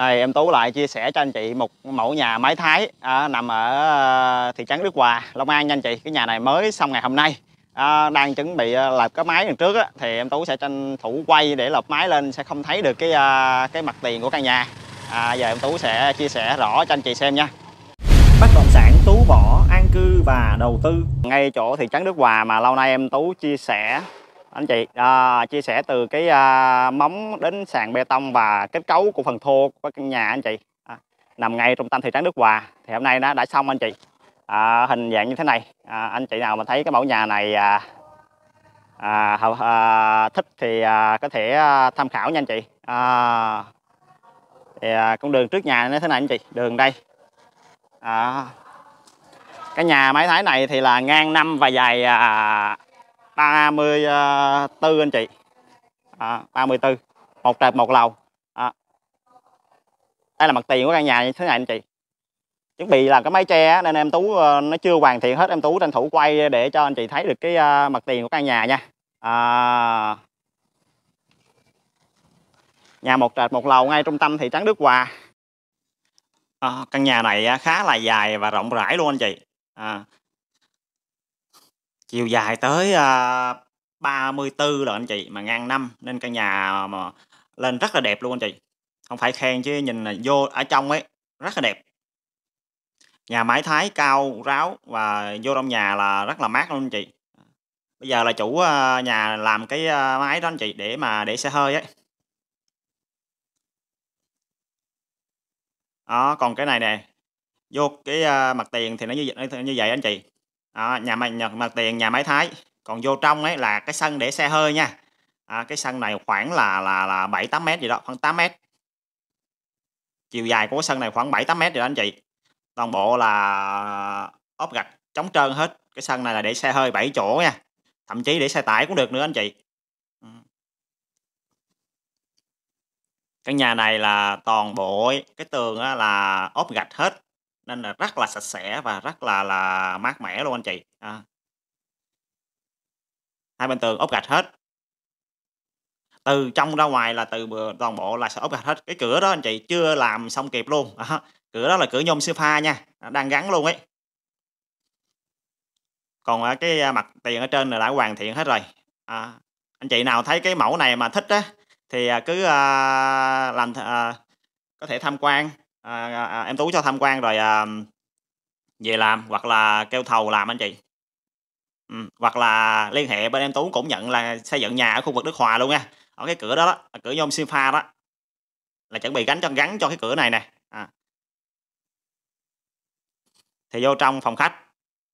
Đây, em Tú lại chia sẻ cho anh chị một mẫu nhà mái Thái à, nằm ở ờ, thị trấn Đức Hòa, Long An nha anh chị. Cái nhà này mới xong ngày hôm nay. À, đang chuẩn bị ờ, lợp cái máy lần trước á, thì em Tú sẽ tranh thủ quay để lợp máy lên sẽ không thấy được cái ờ, cái mặt tiền của căn nhà. À, giờ em Tú sẽ chia sẻ rõ cho anh chị xem nha. Bất động sản Tú Võ an cư và đầu tư ngay chỗ thị trấn Đức Hòa mà lâu nay em Tú chia sẻ anh chị à, chia sẻ từ cái à, móng đến sàn bê tông và kết cấu của phần thô của căn nhà anh chị à, nằm ngay trung tâm thị trấn Đức Hòa thì hôm nay nó đã xong anh chị à, hình dạng như thế này à, anh chị nào mà thấy cái mẫu nhà này à, à, à, thích thì à, có thể à, tham khảo nha anh chị à, thì, à, con đường trước nhà nó thế này anh chị đường đây à, cái nhà máy thái này thì là ngang năm và dài à, 34 ờ, anh chị à, 34 một trệt một lầu à. đây là mặt tiền của căn nhà như thế này anh chị chuẩn bị là cái máy che nên em tú ờ, nó chưa hoàn thiện hết em tú tranh thủ quay để cho anh chị thấy được cái ờ, mặt tiền của căn nhà nha à, nhà một trệt một lầu ngay trung tâm thị trấn Đức Hòa à, căn nhà này khá là dài và rộng rãi luôn anh chị à, chiều dài tới uh, 34 là anh chị mà ngang năm nên căn nhà mà lên rất là đẹp luôn anh chị không phải khen chứ nhìn là vô ở trong ấy rất là đẹp nhà mái thái cao ráo và vô trong nhà là rất là mát luôn anh chị bây giờ là chủ à, nhà làm cái à, máy đó anh chị để mà để xe hơi ấy đó còn cái này nè vô cái à, mặt tiền thì nó như, như vậy anh chị à, nhà máy nhà mặt tiền nhà máy thái còn vô trong ấy là cái sân để xe hơi nha à, cái sân này khoảng là là là bảy tám mét gì đó khoảng 8 mét chiều dài của cái sân này khoảng 7 tám mét rồi anh chị toàn bộ là ốp gạch chống trơn hết cái sân này là để xe hơi 7 chỗ nha thậm chí để xe tải cũng được nữa anh chị ừ. căn nhà này là toàn bộ cái tường là ốp gạch hết nên là rất là sạch sẽ và rất là là mát mẻ luôn anh chị à. hai bên tường ốp gạch hết từ trong ra ngoài là từ toàn bộ là sẽ ốp gạch hết cái cửa đó anh chị chưa làm xong kịp luôn à, cửa đó là cửa nhôm sofa nha à, đang gắn luôn ấy còn à, cái à, mặt tiền ở trên là đã hoàn thiện hết rồi à, anh chị nào thấy cái mẫu này mà thích á thì cứ à, làm à, có thể tham quan À, à, à, em tú cho tham quan rồi à, về làm hoặc là kêu thầu làm anh chị ừ, hoặc là liên hệ bên em tú cũng nhận là xây dựng nhà ở khu vực đức hòa luôn nha ở cái cửa đó, đó cửa nhôm siêu pha đó là chuẩn bị gắn cho gắn cho cái cửa này nè à. thì vô trong phòng khách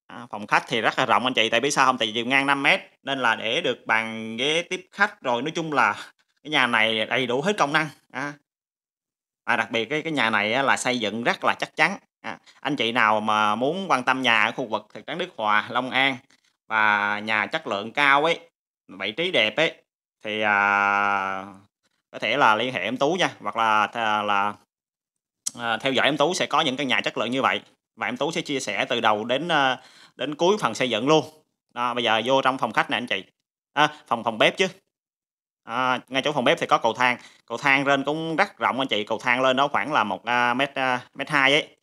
à, phòng khách thì rất là rộng anh chị tại vì sao không tại vì chiều ngang 5 mét nên là để được bàn ghế tiếp khách rồi nói chung là cái nhà này đầy đủ hết công năng à à, đặc biệt cái cái nhà này là xây dựng rất là chắc chắn à, anh chị nào mà muốn quan tâm nhà ở khu vực thị trấn Đức Hòa Long An và nhà chất lượng cao ấy vị trí đẹp ấy thì à, có thể là liên hệ em Tú nha hoặc là là à, theo dõi em Tú sẽ có những căn nhà chất lượng như vậy và em Tú sẽ chia sẻ từ đầu đến à, đến cuối phần xây dựng luôn đó, bây giờ vô trong phòng khách nè anh chị à, phòng phòng bếp chứ à, ngay chỗ phòng bếp thì có cầu thang cầu thang lên cũng rất rộng anh chị cầu thang lên đó khoảng là một à, mét à, mét hai ấy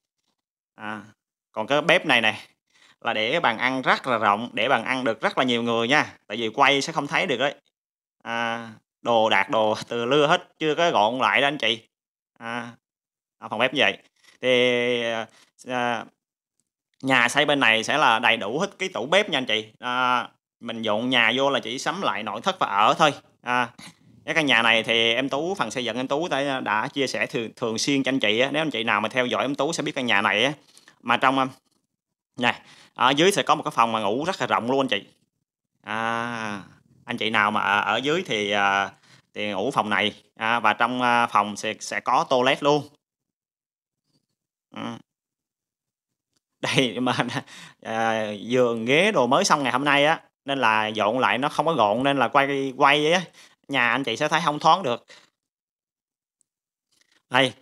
à, còn cái bếp này này là để bàn ăn rất là rộng để bàn ăn được rất là nhiều người nha tại vì quay sẽ không thấy được đấy à, đồ đạc đồ từ lưa hết chưa có gọn lại đó anh chị à, phòng bếp như vậy thì à, nhà xây bên này sẽ là đầy đủ hết cái tủ bếp nha anh chị à, mình dọn nhà vô là chỉ sắm lại nội thất và ở thôi à, cái căn nhà này thì em tú phần xây dựng em tú đã, đã chia sẻ thường thường xuyên cho anh chị á. nếu anh chị nào mà theo dõi em tú sẽ biết căn nhà này á. mà trong um, này ở dưới sẽ có một cái phòng mà ngủ rất là rộng luôn anh chị à, anh chị nào mà ở dưới thì à, thì ngủ phòng này à, và trong à, phòng sẽ sẽ có toilet luôn đây mà à, giường ghế đồ mới xong ngày hôm nay á nên là dọn lại nó không có gọn nên là quay quay ấy, nhà anh chị sẽ thấy không thoáng được đây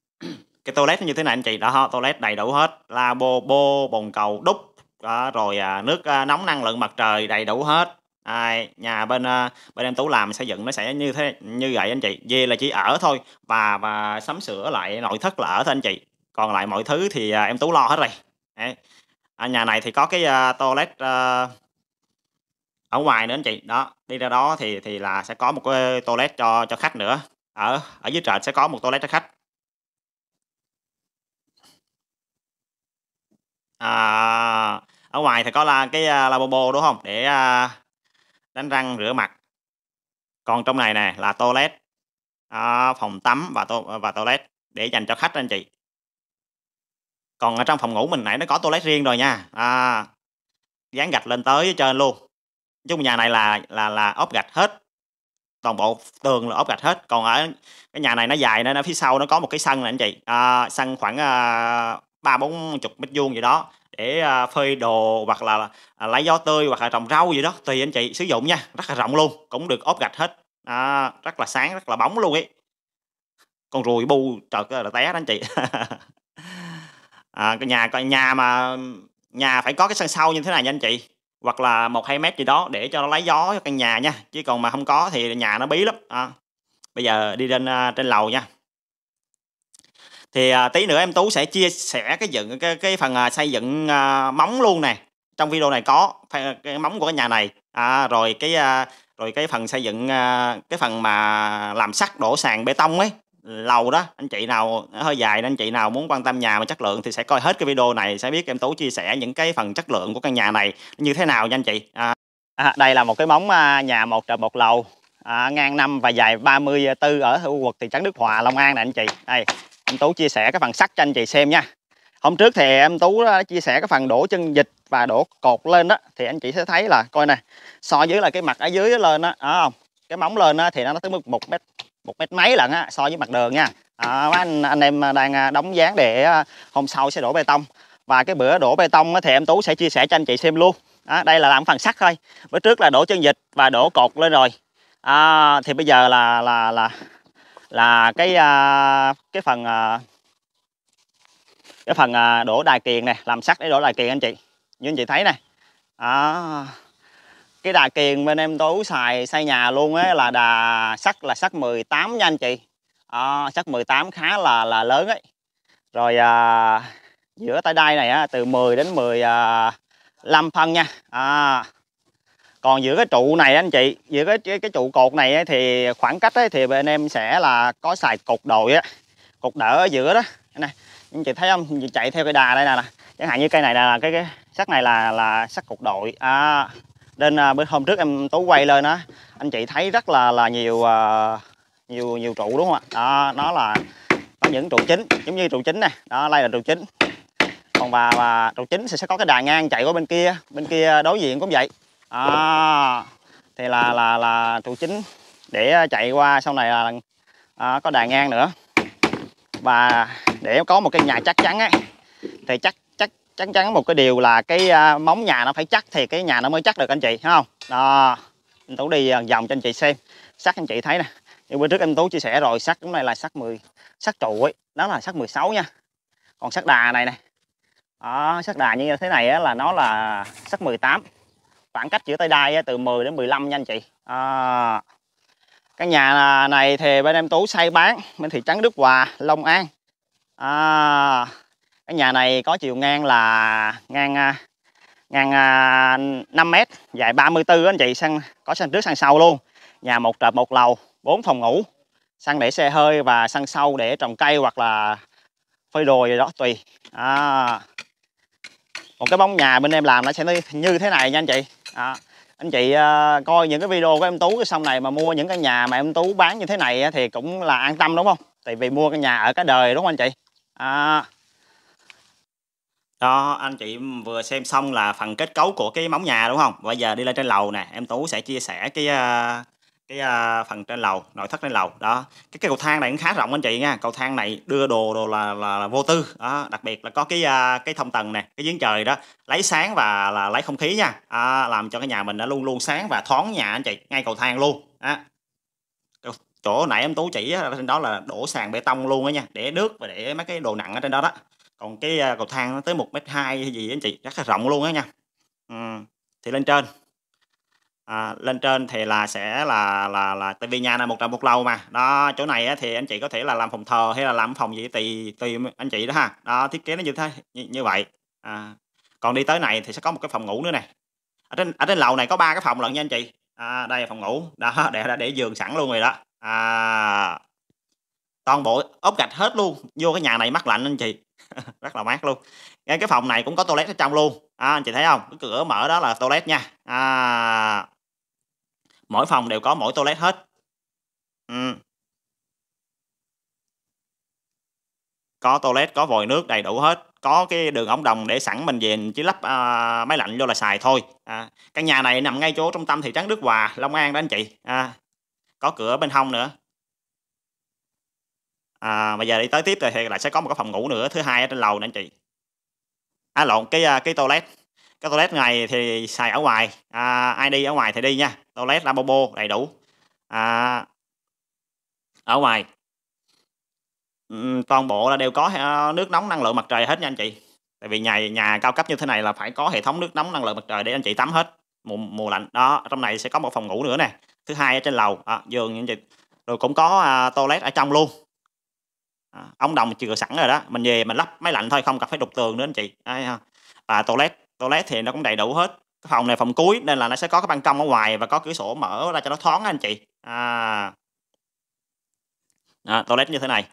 cái toilet như thế này anh chị đó toilet đầy đủ hết labo bô bồn cầu đúc đó, rồi à, nước à, nóng năng lượng mặt trời đầy đủ hết ai nhà bên à, bên em tú làm xây dựng nó sẽ như thế như vậy anh chị về là chỉ ở thôi và và sắm sửa lại nội thất là ở thôi anh chị còn lại mọi thứ thì em tú lo hết rồi À, nhà này thì có cái à, toilet à, ở ngoài nữa anh chị đó đi ra đó thì thì là sẽ có một cái toilet cho cho khách nữa ở ở dưới trệt sẽ có một toilet cho khách à, ở ngoài thì có là cái à, lavabo đúng không để à, đánh răng rửa mặt còn trong này nè là toilet à, phòng tắm và to và toilet để dành cho khách anh chị còn ở trong phòng ngủ mình nãy nó có toilet riêng rồi nha à, dán gạch lên tới trên luôn chung nhà này là là là ốp gạch hết toàn bộ tường là ốp gạch hết còn ở cái nhà này nó dài nên ở phía sau nó có một cái sân này anh chị à, sân khoảng à, ba bốn chục mét vuông gì đó để à, phơi đồ hoặc là à, lấy gió tươi hoặc là trồng rau gì đó tùy anh chị sử dụng nha rất là rộng luôn cũng được ốp gạch hết à, rất là sáng rất là bóng luôn ấy con ruồi bu trời ơi là té đó anh chị à, cái nhà cái nhà mà nhà phải có cái sân sau như thế này nha anh chị hoặc là một hai mét gì đó để cho nó lấy gió cho căn nhà nha chứ còn mà không có thì nhà nó bí lắm à. bây giờ đi lên à, trên lầu nha thì à, tí nữa em tú sẽ chia sẻ cái dựng cái, cái phần à, xây dựng à, móng luôn này trong video này có cái móng của cái nhà này à, rồi cái à, rồi cái phần xây dựng à, cái phần mà làm sắt đổ sàn bê tông ấy lầu đó anh chị nào hơi dài nên anh chị nào muốn quan tâm nhà mà chất lượng thì sẽ coi hết cái video này sẽ biết em tú chia sẻ những cái phần chất lượng của căn nhà này như thế nào nha anh chị à. à đây là một cái móng à, nhà một trệt à, một lầu à, ngang năm và dài 34 ở khu vực thị trấn Đức Hòa Long An nè anh chị đây em tú chia sẻ cái phần sắt cho anh chị xem nha hôm trước thì em tú đã chia sẻ cái phần đổ chân dịch và đổ cột lên đó thì anh chị sẽ thấy là coi nè so với là cái mặt ở dưới lên đó, không cái móng lên đó, thì nó tới mức một mét một mét mấy lận á so với mặt đường nha à, anh anh em đang à, đóng dáng để à, hôm sau sẽ đổ bê tông và cái bữa đổ bê tông thì em tú sẽ chia sẻ cho anh chị xem luôn à, đây là làm phần sắt thôi bữa trước là đổ chân vịt và đổ cột lên rồi à, thì bây giờ là là là là cái à, cái phần cái phần đổ đài kiền này làm sắt để đổ đài kiền anh chị như anh chị thấy này à, cái đà kiền bên em tối xài xây nhà luôn á là đà sắt là sắt 18 nha anh chị à, sắt 18 khá là là lớn ấy rồi à, giữa tay đai này á, từ 10 đến 15 à, phân nha à, còn giữa cái trụ này anh chị giữa cái cái, cái trụ cột này ấy, thì khoảng cách ấy, thì bên em sẽ là có xài cột đồi á cột đỡ ở giữa đó này anh chị thấy không chạy theo cái đà đây nè chẳng hạn như cây này là cái, cái sắt này là là sắt cột đội à, nên à, bữa hôm trước em tối quay lên á anh chị thấy rất là là nhiều à, nhiều nhiều trụ đúng không ạ nó là có những trụ chính giống như trụ chính này đó đây là trụ chính còn và bà trụ chính sẽ có cái đà ngang chạy qua bên kia bên kia đối diện cũng vậy à, thì là là là trụ chính để chạy qua sau này là à, có đà ngang nữa và để có một cái nhà chắc chắn ấy thì chắc chắc chắn một cái điều là cái à, móng nhà nó phải chắc thì cái nhà nó mới chắc được anh chị thấy không anh tú đi à, vòng cho anh chị xem sắt anh chị thấy nè như bữa trước anh tú chia sẻ rồi sắt đúng này là sắt 10 sắt trụ ấy đó là sắt 16 nha còn sắt đà này nè sắt đà như thế này là nó là sắt 18 khoảng cách giữa tay đai từ 10 đến 15 nha anh chị à, cái nhà này thì bên em tú xây bán bên thị trấn Đức Hòa Long An à, cái nhà này có chiều ngang là ngang à, ngang 5m à, dài 34 anh chị sang có sân trước sân sau luôn nhà một trệt một lầu 4 phòng ngủ sân để xe hơi và sân sau để trồng cây hoặc là phơi đồ gì đó tùy à. một cái bóng nhà bên em làm nó sẽ như thế này nha anh chị à. anh chị à, coi những cái video của em tú cái xong này mà mua những cái nhà mà em tú bán như thế này thì cũng là an tâm đúng không tại vì mua cái nhà ở cái đời đúng không anh chị à. Đó, anh chị vừa xem xong là phần kết cấu của cái móng nhà đúng không? Bây giờ đi lên trên lầu nè, em Tú sẽ chia sẻ cái, ờ, cái, ờ, phần trên lầu, nội thất trên lầu. Đó, cái cái cầu thang này cũng khá rộng anh chị nha, cầu thang này đưa đồ đồ là là, là vô tư. Đó, đặc biệt là có cái, ờ, cái thông tầng nè, cái giếng trời đó, lấy sáng và là lấy không khí nha. À, làm cho cái nhà mình nó luôn luôn sáng và thoáng nhà anh chị, ngay cầu thang luôn. Á. Chỗ nãy em Tú chỉ trên đó là đổ sàn bê tông luôn á nha, để nước và để mấy cái đồ nặng ở trên đó đó còn cái à, cầu thang nó tới một mét hai hay gì anh chị rất là rộng luôn á nha ừ. thì lên trên à, lên trên thì là sẽ là là là tại vì nhà này một trạm một lầu mà đó chỗ này á, thì anh chị có thể là làm phòng thờ hay là làm phòng gì tùy tùy anh chị đó ha đó thiết kế nó như thế như, như vậy à, còn đi tới này thì sẽ có một cái phòng ngủ nữa này ở trên ở trên lầu này có ba cái phòng lận nha anh chị à, đây là phòng ngủ đó để đã để giường sẵn luôn rồi đó à, toàn bộ ốp gạch hết luôn vô cái nhà này mát lạnh anh chị rất là mát luôn ngay cái phòng này cũng có toilet ở trong luôn à, anh chị thấy không cái cửa mở đó là toilet nha à, mỗi phòng đều có mỗi toilet hết ừ. có toilet có vòi nước đầy đủ hết có cái đường ống đồng để sẵn mình về chỉ lắp à, máy lạnh vô là xài thôi à, căn nhà này nằm ngay chỗ trung tâm thị trấn Đức Hòa Long An đó anh chị à, có cửa bên hông nữa à, bây giờ đi tới tiếp thì lại sẽ có một cái phòng ngủ nữa thứ hai ở trên lầu nữa anh chị à lộn cái à, cái toilet cái toilet này thì xài ở ngoài à, ai đi ở ngoài thì đi nha toilet lavabo đầy đủ à, ở ngoài toàn bộ là đều có à, nước nóng năng lượng mặt trời hết nha anh chị tại vì nhà nhà cao cấp như thế này là phải có hệ thống nước nóng năng lượng mặt trời để anh chị tắm hết mùa, mùa lạnh đó trong này sẽ có một phòng ngủ nữa nè thứ hai ở trên lầu à, giường anh chị rồi cũng có à, toilet ở trong luôn À, ống đồng chưa sẵn rồi đó mình về mình lắp máy lạnh thôi không cần phải đục tường nữa anh chị Đấy, ha. và toilet toilet thì nó cũng đầy đủ hết phòng này phòng cuối nên là nó sẽ có cái ban công ở ngoài và có cửa sổ mở ra cho nó thoáng anh chị à, à toilet như thế này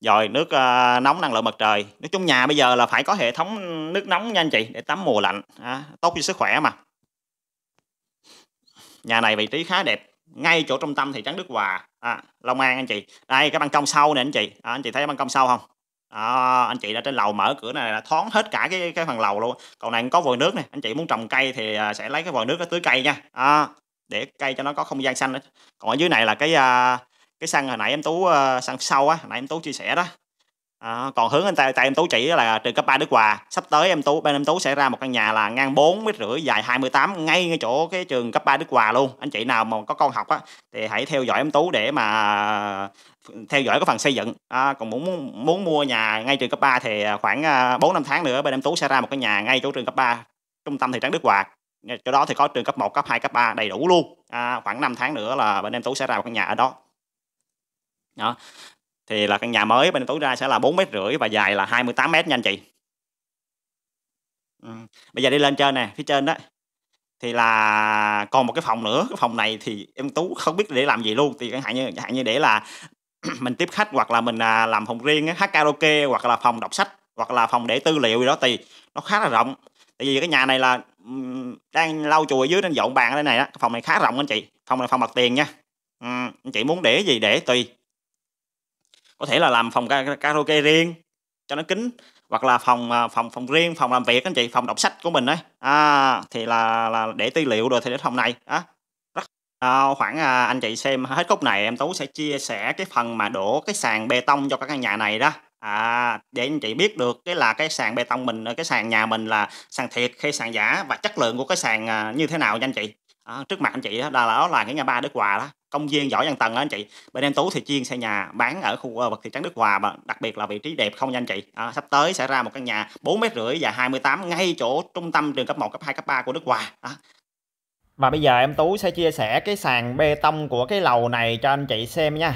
rồi nước uh, nóng năng lượng mặt trời nói chung nhà bây giờ là phải có hệ thống nước nóng nha anh chị để tắm mùa lạnh à, tốt cho sức khỏe mà nhà này vị trí khá đẹp ngay chỗ trung tâm thị trấn Đức Hòa à, Long An anh chị đây cái ban công sâu này anh chị à, anh chị thấy ban công sâu không à, anh chị đã trên lầu mở cửa này là thoáng hết cả cái cái phần lầu luôn còn này có vòi nước này anh chị muốn trồng cây thì à, sẽ lấy cái vòi nước đó tưới cây nha à, để cây cho nó có không gian xanh nữa. còn ở dưới này là cái à, cái sân hồi nãy em tú à, sân sâu á hồi nãy em tú chia sẻ đó À, còn hướng anh tại tại em Tú chỉ là trường cấp 3 Đức Hòa sắp tới em Tú bên em Tú sẽ ra một căn nhà là ngang bốn mét rưỡi dài 28 ngay ngay chỗ cái trường cấp 3 Đức Hòa luôn anh chị nào mà có con học á thì hãy theo dõi em Tú để mà ừ, theo dõi cái phần xây dựng à, còn muốn muốn mua nhà ngay trường cấp 3 thì à, khoảng 4 à, năm tháng nữa bên em Tú sẽ ra một căn nhà ngay chỗ trường cấp 3 trung tâm thị trấn Đức Hòa chỗ đó thì có trường cấp 1, cấp 2, cấp 3 đầy đủ luôn à, khoảng 5 tháng nữa là bên em Tú sẽ ra một căn nhà ở đó đó thì là căn nhà mới bên tối ra sẽ là 4 mét rưỡi và dài là 28 mét nha anh chị ừ. bây giờ đi lên trên nè phía trên đó thì là còn một cái phòng nữa cái phòng này thì em tú không biết để làm gì luôn thì chẳng hạn như chẳng hạn như để là mình tiếp khách hoặc là mình à, làm phòng riêng hát karaoke hoặc là phòng đọc sách hoặc là phòng để tư liệu gì đó thì nó khá là rộng tại vì cái nhà này là đang lau chùi dưới nên dọn bàn ở đây này đó phòng này khá rộng anh chị phòng này phòng mặt tiền nha ừ, anh chị muốn để gì để tùy có thể là làm phòng karaoke riêng cho nó kín hoặc là phòng à, phòng phòng riêng phòng làm việc anh chị phòng đọc sách của mình đấy à, thì là là để tư liệu rồi thì đến phòng này á rất à, khoảng à, anh chị xem hết khúc này em tú sẽ chia sẻ cái phần mà đổ cái sàn bê tông cho các căn nhà này đó à, để anh chị biết được cái là cái sàn bê tông mình cái sàn nhà mình là sàn thiệt hay sàn giả và chất lượng của cái sàn à, như thế nào nha anh chị đó, trước mặt anh chị đó, đó là cái nhà ba Đức Hòa đó công viên giỏi văn tầng đó anh chị bên em tú thì chuyên xây nhà bán ở khu vực ờ, thị trấn đức hòa và đặc biệt là vị trí đẹp không nha anh chị à, sắp tới sẽ ra một căn nhà bốn mét rưỡi và 28 ngay chỗ trung tâm trường cấp 1, cấp 2, cấp 3 của đức hòa đó. và bây giờ em tú sẽ chia sẻ cái sàn bê tông của cái lầu này cho anh chị xem nha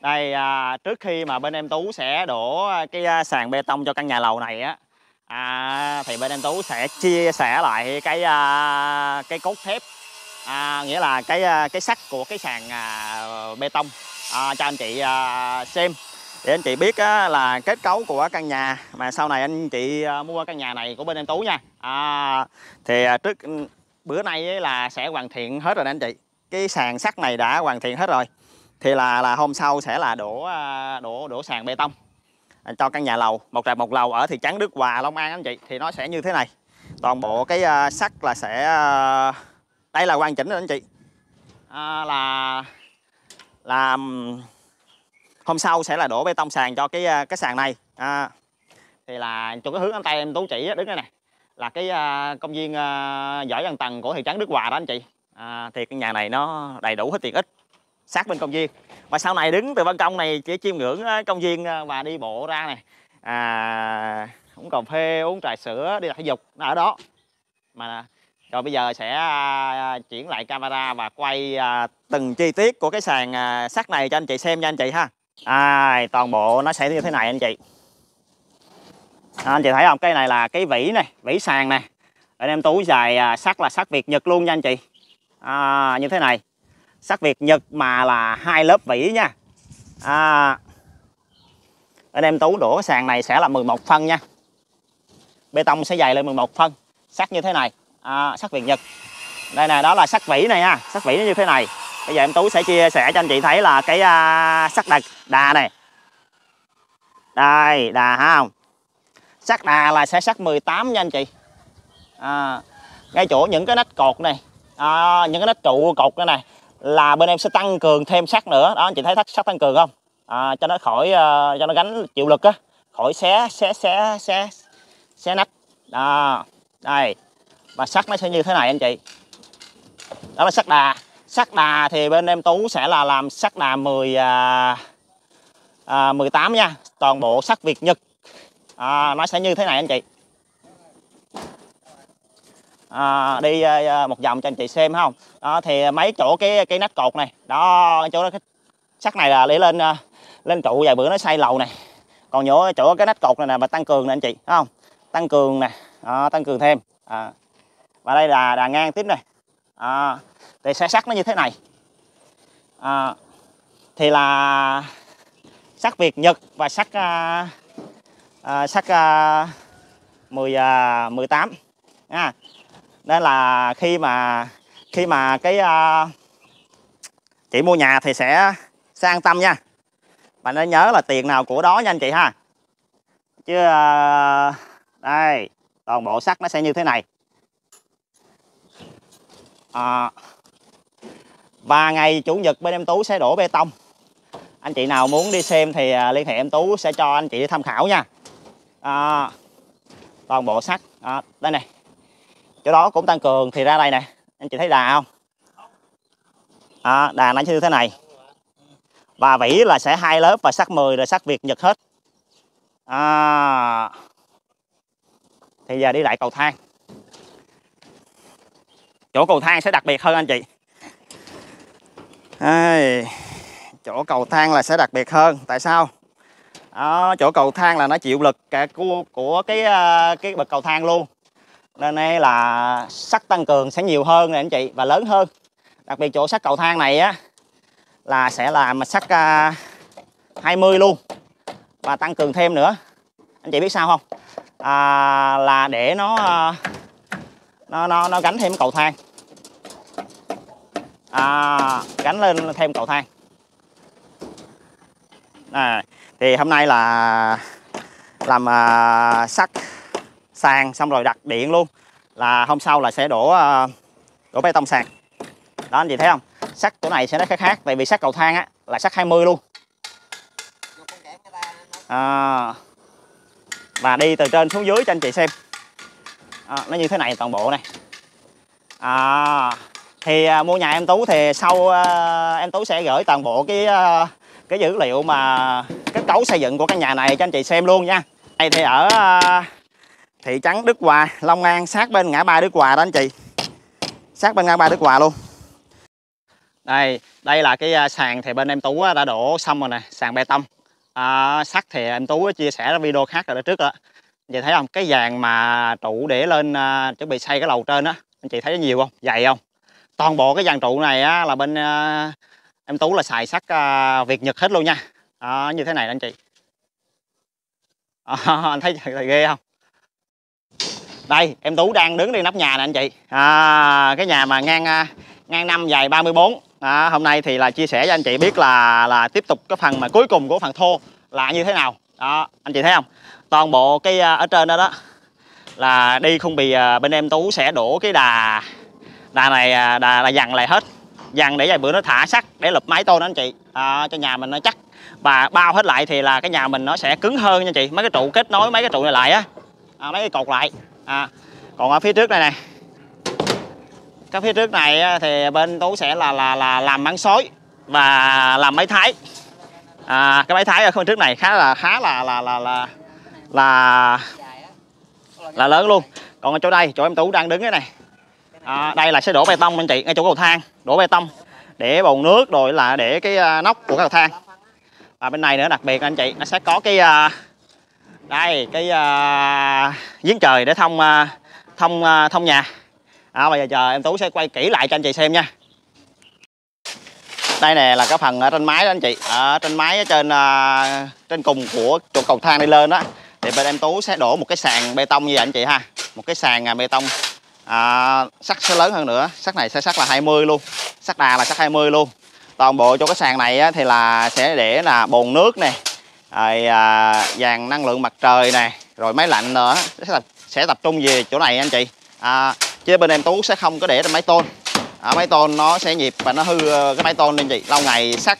đây à, trước khi mà bên em tú sẽ đổ cái à, sàn bê tông cho căn nhà lầu này á à, thì bên anh tú sẽ chia sẻ lại cái à, cái cốt thép à, nghĩa là cái à, cái sắt của cái sàn à, bê tông à, cho anh chị à, xem để anh chị biết á, là kết cấu của căn nhà mà sau này anh chị à, mua căn nhà này của bên anh tú nha à, thì à, trước ừ, bữa nay ấy là sẽ hoàn thiện hết rồi anh chị cái sàn sắt này đã hoàn thiện hết rồi thì là là hôm sau sẽ là đổ à, đổ đổ sàn bê tông cho căn nhà lầu một trệt một lầu ở thị trấn Đức Hòa Long An anh chị thì nó sẽ như thế này toàn bộ cái à, sắt là sẽ à, đây là hoàn chỉnh rồi anh chị à, là là hôm sau sẽ là đổ bê tông sàn cho cái à, cái sàn này à, thì là trong cái hướng anh tay em tú chỉ đứng đây nè là cái công viên giỏi văn tầng của thị trấn Đức Hòa đó anh chị à, thì căn nhà này nó đầy đủ hết tiện ích sát bên công viên và sau này đứng từ ban công này chỉ chiêm ngưỡng ờ, công viên ờ, và đi bộ ra này à, uống cà phê uống trà sữa đi tập thể dục ở đó mà rồi bây giờ sẽ à, chuyển lại camera và quay à, từng chi tiết của cái sàn à, sắt này cho anh chị xem nha anh chị ha à, toàn bộ nó sẽ như thế này anh chị à, anh chị thấy không cái này là cái vỉ này vỉ sàn này anh em tú dài sắt là sắt việt nhật luôn nha anh chị à, như thế này sắc Việt Nhật mà là hai lớp vỉ nha à, anh em Tú đổ sàn này sẽ là 11 phân nha bê tông sẽ dày lên 11 phân sắt như thế này à, sắt Việt Nhật đây nè đó là sắt vỉ này nha sắt vỉ nó như thế này bây giờ em Tú sẽ chia sẻ cho anh chị thấy là cái à, sắt đà, đà này đây đà ha không sắt đà là sẽ sắt 18 nha anh chị à, ngay chỗ những cái nách cột này à, những cái nách trụ cột này này là bên em sẽ tăng cường thêm sắt nữa đó anh chị thấy thắt sắt tăng cường không à, cho nó khỏi uh, cho nó gánh chịu lực á khỏi xé xé xé xé xé nách đó đây và sắt nó sẽ như thế này anh chị đó là sắt đà sắt đà thì bên em tú sẽ là làm sắt đà 10 à, à, 18 nha toàn bộ sắt Việt Nhật à, nó sẽ như thế này anh chị à, đi à, à, một vòng cho anh chị xem không đó thì mấy chỗ cái cái nách cột này đó chỗ đó cái sắt này là để lên à, lên trụ vài bữa nó xây lầu này còn nhổ chỗ cái nách cột này nè mà tăng cường nè anh chị thấy không tăng cường nè à, tăng cường thêm à. và đây là đà ngang tiếp này à, thì xe sắt nó như thế này à, thì là sắt Việt Nhật và sắt à, à, sắt à, 10 à, 18 à, nên là khi mà khi mà cái uh, chị mua nhà thì sẽ sẽ an tâm nha mà nên nhớ là tiền nào của đó nha anh chị ha chứ uh, đây toàn bộ sắt nó sẽ như thế này à, và ngày chủ nhật bên em tú sẽ đổ bê tông anh chị nào muốn đi xem thì à, liên hệ em tú sẽ cho anh chị đi tham khảo nha à, toàn bộ sắt à, đây này chỗ đó cũng tăng cường thì ra đây nè anh chị thấy đà không à, đà nó như thế này và vỉ là sẽ hai lớp và sắc 10 rồi sắc việt nhật hết à, thì giờ đi lại cầu thang chỗ cầu thang sẽ đặc biệt hơn anh chị à, chỗ cầu thang là sẽ đặc biệt hơn tại sao đó, chỗ cầu thang là nó chịu lực cả của, của cái ờ, cái bậc cầu thang luôn nên đây là sắt tăng cường sẽ nhiều hơn nè anh chị và lớn hơn đặc biệt chỗ sắt cầu thang này á là sẽ là mạch sắt 20 à, luôn và tăng cường thêm nữa anh chị biết sao không à, là để nó à, nó nó nó gánh thêm cầu thang à, gánh lên thêm cầu thang à, thì hôm nay là làm à, sắt sàn xong rồi đặt điện luôn là hôm sau là sẽ đổ ờ, đổ bê tông sàn đó anh chị thấy không sắt chỗ này sẽ nó khác khác tại vì sắt cầu thang á là sắt 20 luôn à, và đi từ trên xuống dưới cho anh chị xem à, nó như thế này toàn bộ này à, thì à, mua nhà em tú thì sau à, em tú sẽ gửi toàn bộ cái à, cái dữ liệu mà kết cấu xây dựng của căn nhà này cho anh chị xem luôn nha đây thì ở à, thị trấn Đức Hòa Long An sát bên ngã ba Đức Hòa đó anh chị sát bên ngã ba Đức Hòa luôn đây đây là cái à, sàn thì bên em Tú à, đã đổ xong rồi nè sàn bê tông à, sắt thì em Tú chia sẻ video khác rồi đó trước đó vậy thấy không cái vàng mà trụ để lên à, chuẩn bị xây cái lầu trên á anh chị thấy nhiều không dày không toàn bộ cái dàn trụ này á, là bên à, em Tú là xài sắt à, Việt Nhật hết luôn nha à, như thế này đó anh chị à, anh thấy ghê không đây em tú đang đứng đi nắp nhà nè anh chị à, cái nhà mà ngang à, ngang năm dài 34 à, hôm nay thì là chia sẻ cho anh chị biết là là tiếp tục cái phần mà cuối cùng của phần thô là như thế nào đó anh chị thấy không toàn bộ cái à, ở trên đó đó là đi không bị à, bên em tú sẽ đổ cái đà đà này đà là dằn lại hết dằn để vài bữa nó thả sắt để lụp máy tôn đó anh chị à, cho nhà mình nó chắc và bao hết lại thì là cái nhà mình nó sẽ cứng hơn nha chị mấy cái trụ kết nối mấy cái trụ này lại á à, mấy cái cột lại à, còn ở phía trước này này cái phía trước này thì bên tú sẽ là là là làm máng sói và làm máy thái à, cái máy thái ở phía trước này khá là khá là là là là là, là lớn luôn còn ở chỗ đây chỗ em tú đang đứng cái này à, đây là sẽ đổ bê tông anh chị ngay chỗ cầu thang đổ bê tông để bồn nước rồi là để cái à, nóc của cầu thang và bên này nữa đặc biệt anh chị nó sẽ có cái à, đây cái uh, giếng trời để thông uh, thông uh, thông nhà đó, à, bây giờ chờ em tú sẽ quay kỹ lại cho anh chị xem nha đây nè là cái phần ở trên máy đó anh chị ở trên máy ở trên uh, trên cùng của chỗ cầu thang đi lên đó thì bên em tú sẽ đổ một cái sàn bê tông như vậy anh chị ha một cái sàn à, bê tông à, sắt sẽ lớn hơn nữa sắt này sẽ sắt là 20 luôn sắt đà là sắt 20 luôn toàn bộ cho cái sàn này á, thì là sẽ để là bồn nước nè rồi à, dàn năng lượng mặt trời này, rồi máy lạnh nữa sẽ tập, sẽ tập trung về chỗ này anh chị à, chứ bên em tú sẽ không có để máy tôn à, máy tôn nó sẽ nhịp và nó hư ờ, cái máy tôn anh chị lâu ngày sắt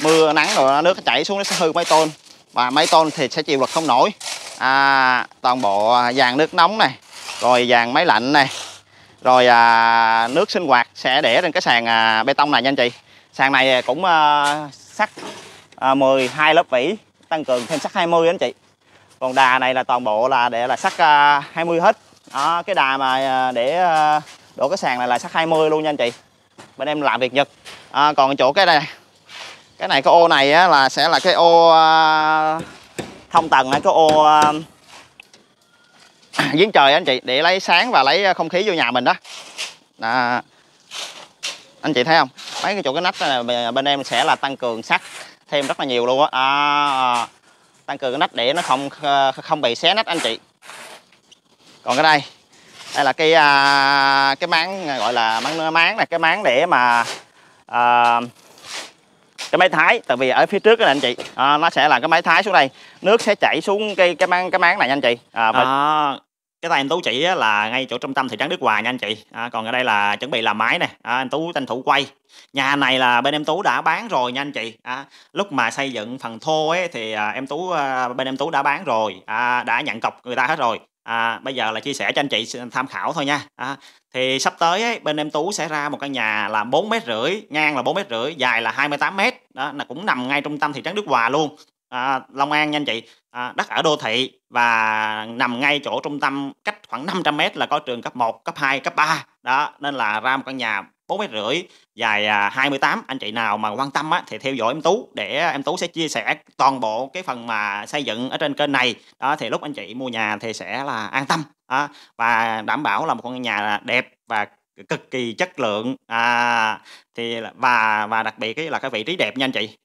mưa nắng rồi nước chảy xuống nó sẽ hư máy tôn và máy tôn thì sẽ chịu lực không nổi à, toàn bộ vàng à, nước nóng này rồi vàng máy lạnh này rồi à, nước sinh hoạt sẽ để trên cái sàn à, bê tông này nha anh chị sàn này cũng à, sắt à, 12 lớp vỉ tăng cường thêm sắt 20 anh chị còn đà này là toàn bộ là để là sắt 20 à, hết đó, cái đà mà à, để à, đổ cái sàn này là sắt 20 luôn nha anh chị bên em làm việc nhật à, còn chỗ cái này cái này cái ô này á, là sẽ là cái ô thông tầng hay cái ô giếng trời anh chị để lấy sáng và lấy không khí vô nhà mình đó à, anh chị thấy không mấy cái chỗ cái nách này bên em sẽ là tăng cường sắt thêm rất là nhiều luôn á à, tăng cường cái nách để nó không ờ, không bị xé nách anh chị còn cái đây đây là cái à, cái máng gọi là máng máng này cái máng để mà à, cái máy thái tại vì ở phía trước này anh chị à, nó sẽ là cái máy thái xuống đây nước sẽ chảy xuống cái cái máng cái máng này anh chị à, và... à cái tay anh tú chỉ là ngay chỗ trung tâm thị trấn đức hòa nha anh chị à, còn ở đây là chuẩn bị làm máy nè à, anh tú tranh thủ quay nhà này là bên em tú đã bán rồi nha anh chị à, lúc mà xây dựng phần thô ấy thì à, em tú à, bên em tú đã bán rồi à, đã nhận cọc người ta hết rồi à, bây giờ là chia sẻ cho anh chị tham khảo thôi nha à, thì sắp tới ấy, bên em tú sẽ ra một căn nhà là bốn mét rưỡi ngang là bốn mét rưỡi dài là 28 mét đó là cũng nằm ngay trung tâm thị trấn Đức Hòa luôn à, Long An nha anh chị à, đất ở đô thị và nằm ngay chỗ trung tâm cách khoảng 500m là có trường cấp 1 cấp 2 cấp 3 đó nên là ra một căn nhà 4 mét rưỡi dài 28 à, anh chị nào mà quan tâm á, thì theo dõi em Tú để em Tú sẽ chia sẻ toàn bộ cái phần mà xây dựng ở trên kênh này đó thì lúc anh chị mua nhà thì sẽ là an tâm đó, và đảm bảo là một căn nhà đẹp và cực kỳ chất lượng à, thì và và đặc biệt ấy là cái vị trí đẹp nha anh chị